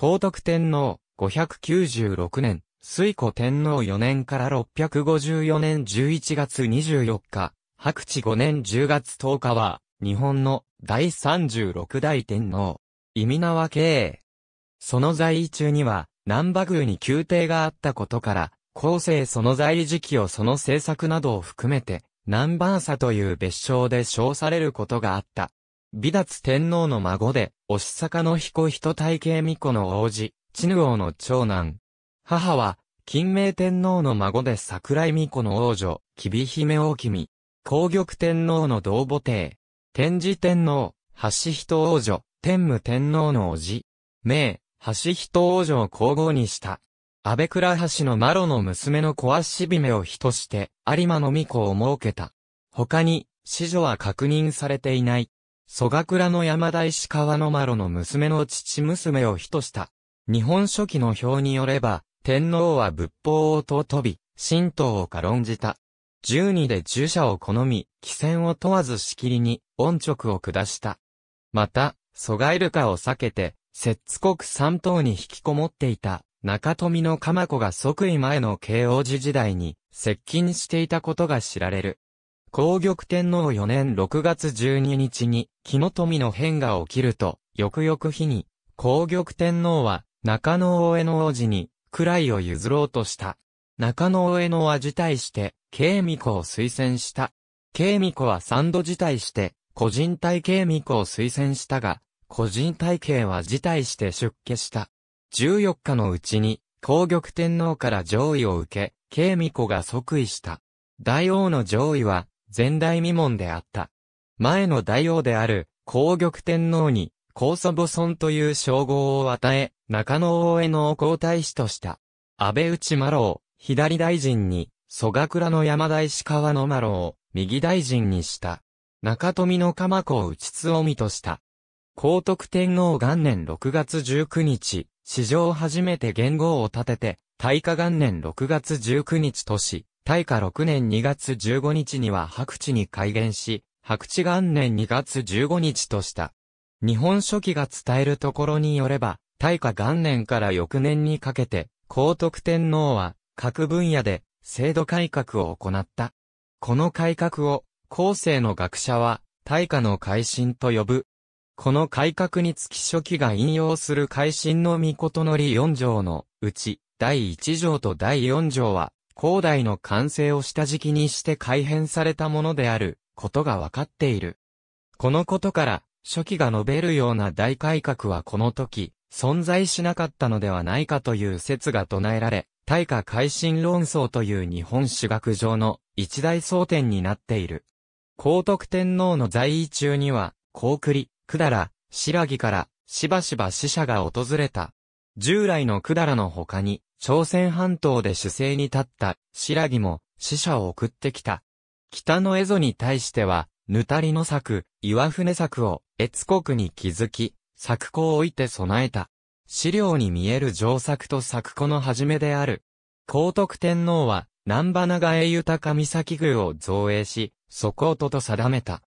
高徳天皇、596年、水古天皇4年から654年11月24日、白地5年10月10日は、日本の第36代天皇、意味縄営。その在位中には、南波宮に宮廷があったことから、後世その在位時期をその政策などを含めて、南蛮佐という別称で称されることがあった。美達天皇の孫で、押坂の彦人体系巫女の王子、知ヌ王の長男。母は、金明天皇の孫で桜井巫女の王女、キビ姫大君。皇玉天皇の同母帝。天智天皇、橋人王女、天武天皇の叔父。名、橋人王女を皇后にした。安倍倉橋のマロの娘の小足姫を人して、有馬の巫女を設けた。他に、子女は確認されていない。蘇我倉の山田石川の丸の娘の父娘を人とした。日本書紀の表によれば、天皇は仏法を尊び、神道を軽んじた。十二で従者を好み、貴船を問わずしきりに、恩直を下した。また、蘇我イルカを避けて、摂津国三島に引きこもっていた、中富の鎌子が即位前の慶応寺時代に、接近していたことが知られる。皇玉天皇4年6月12日に、木の富の変が起きると、翌々日に、皇玉天皇は、中野大江の王子に、位を譲ろうとした。中野大江のは辞退して、慶美子を推薦した。慶美子は3度辞退して、個人体慶美子を推薦したが、個人体慶は辞退して出家した。14日のうちに、皇玉天皇から上位を受け、慶美子が即位した。大王の上位は、前代未聞であった。前の大王である、皇玉天皇に、高祖母尊という称号を与え、中野大江の皇太子とした。安倍内麻呂左大臣に、蘇我倉の山大石川の麻呂を、右大臣にした。中富の鎌子を内津臣とした。皇徳天皇元年6月19日、史上初めて元号を立てて、大化元年6月19日とし、大化6年2月15日には白地に改元し、白地元年2月15日とした。日本書紀が伝えるところによれば、大化元年から翌年にかけて、高徳天皇は各分野で制度改革を行った。この改革を後世の学者は大化の改新と呼ぶ。この改革につき書記が引用する改新の御事のり4条のうち、第1条と第4条は、広大の完成を下敷きにして改変されたものであることがわかっている。このことから、初期が述べるような大改革はこの時、存在しなかったのではないかという説が唱えられ、大化改新論争という日本史学上の一大争点になっている。高徳天皇の在位中には、高栗、百済、白木から、しばしば死者が訪れた。従来の百済の他に、朝鮮半島で主勢に立った、白木も、使者を送ってきた。北の蝦夷に対しては、ぬたりの策、岩船策を、越国に築き、策庫を置いて備えた。資料に見える上策と策庫の始めである。高徳天皇は、南花長江豊岬宮を造営し、そこ都と定めた。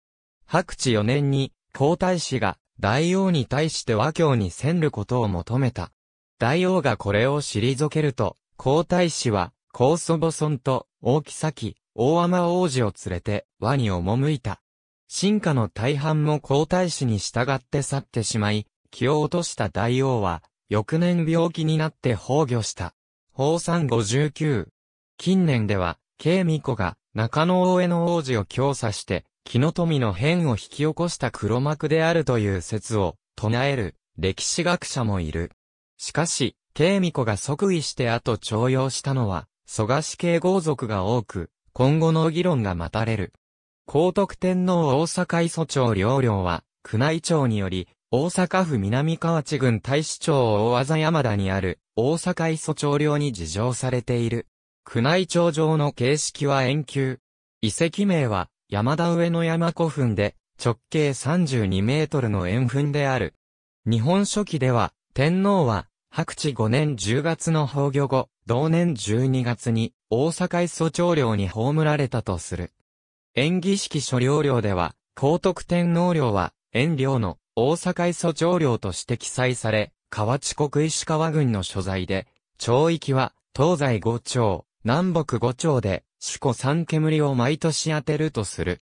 白地四年に、皇太子が、大王に対して和教にんることを求めた。大王がこれを退けると、皇太子は、高祖母村と、大木崎、大天王子を連れて、和に赴いた。進化の大半も皇太子に従って去ってしまい、気を落とした大王は、翌年病気になって崩御した。宝山59。近年では、慶美子が中野大江の王子を強査して、木の富の変を引き起こした黒幕であるという説を唱える歴史学者もいる。しかし、慶美子が即位して後徴用したのは、蘇我氏系豪族が多く、今後の議論が待たれる。高徳天皇大阪磯町領領は、宮内庁により、大阪府南河内郡大使町大和山田にある大阪磯町領に事情されている。宮内庁上の形式は円球。遺跡名は山田上野山古墳で直径32メートルの円墳である。日本書紀では天皇は白地5年10月の崩御後、同年12月に大阪磯長領に葬られたとする。演儀式所領領では、高徳天皇領は、遠領の大阪磯長領として記載され、河内国石川郡の所在で、町域は東西5町、南北5町で、四古三煙を毎年当てるとする。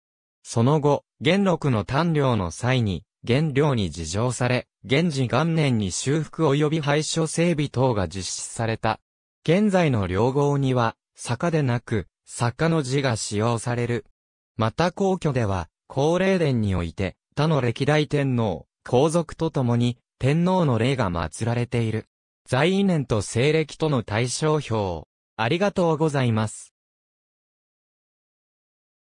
その後、元禄の丹領の際に、元領に事情され、現時元年に修復及び廃所整備等が実施された。現在の両郷には、坂でなく、坂の字が使用される。また皇居では、高霊殿において、他の歴代天皇、皇族と共に、天皇の霊が祀られている。在位年と西暦との対象表。ありがとうございます。